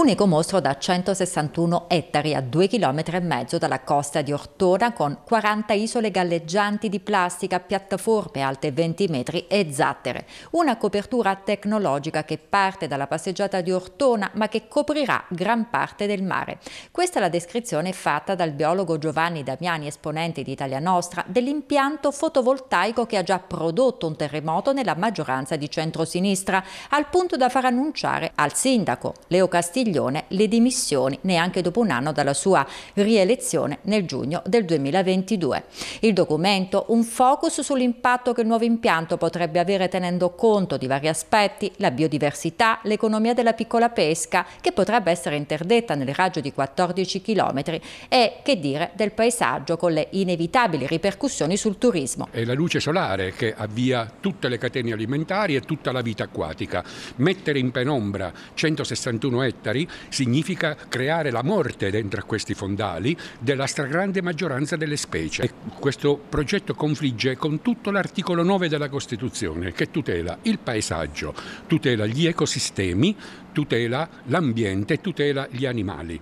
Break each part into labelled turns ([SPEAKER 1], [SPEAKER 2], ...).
[SPEAKER 1] un ecomostro da 161 ettari a 2 km e mezzo dalla costa di Ortona con 40 isole galleggianti di plastica, piattaforme alte 20 metri e zattere. Una copertura tecnologica che parte dalla passeggiata di Ortona ma che coprirà gran parte del mare. Questa è la descrizione fatta dal biologo Giovanni Damiani, esponente di Italia Nostra, dell'impianto fotovoltaico che ha già prodotto un terremoto nella maggioranza di centrosinistra, al punto da far annunciare al sindaco Leo Castiglio Castiglione le dimissioni neanche dopo un anno dalla sua rielezione nel giugno del 2022. Il documento un focus sull'impatto che il nuovo impianto potrebbe avere tenendo conto di vari aspetti, la biodiversità, l'economia della piccola pesca che potrebbe essere interdetta nel raggio di 14 km e che dire del paesaggio con le inevitabili ripercussioni sul turismo.
[SPEAKER 2] È la luce solare che avvia tutte le catene alimentari e tutta la vita acquatica. Mettere in penombra 161 ettari fondali significa creare la morte dentro a questi fondali della stragrande maggioranza delle specie. E questo progetto confligge con tutto l'articolo 9 della Costituzione che tutela il paesaggio, tutela gli ecosistemi, tutela l'ambiente, tutela gli animali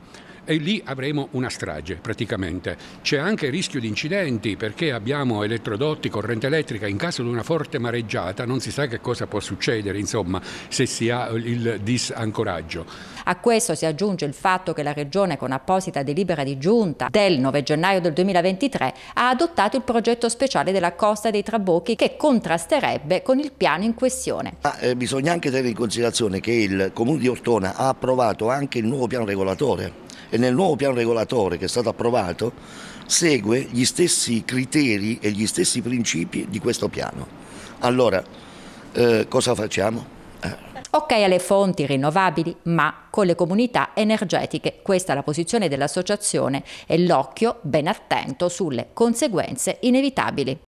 [SPEAKER 2] e lì avremo una strage praticamente. C'è anche il rischio di incidenti perché abbiamo elettrodotti, corrente elettrica, in caso di una forte mareggiata non si sa che cosa può succedere, insomma, se si ha il disancoraggio.
[SPEAKER 1] A questo si aggiunge il fatto che la Regione con apposita delibera di giunta del 9 gennaio del 2023 ha adottato il progetto speciale della costa dei Trabocchi che contrasterebbe con il piano in questione.
[SPEAKER 3] Ma, eh, bisogna anche tenere in considerazione che il Comune di Ortona ha approvato anche il nuovo piano regolatore e nel nuovo piano regolatore che è stato approvato segue gli stessi criteri e gli stessi principi di questo piano. Allora, eh, cosa facciamo?
[SPEAKER 1] Ok alle fonti rinnovabili, ma con le comunità energetiche. Questa è la posizione dell'associazione e l'occhio ben attento sulle conseguenze inevitabili.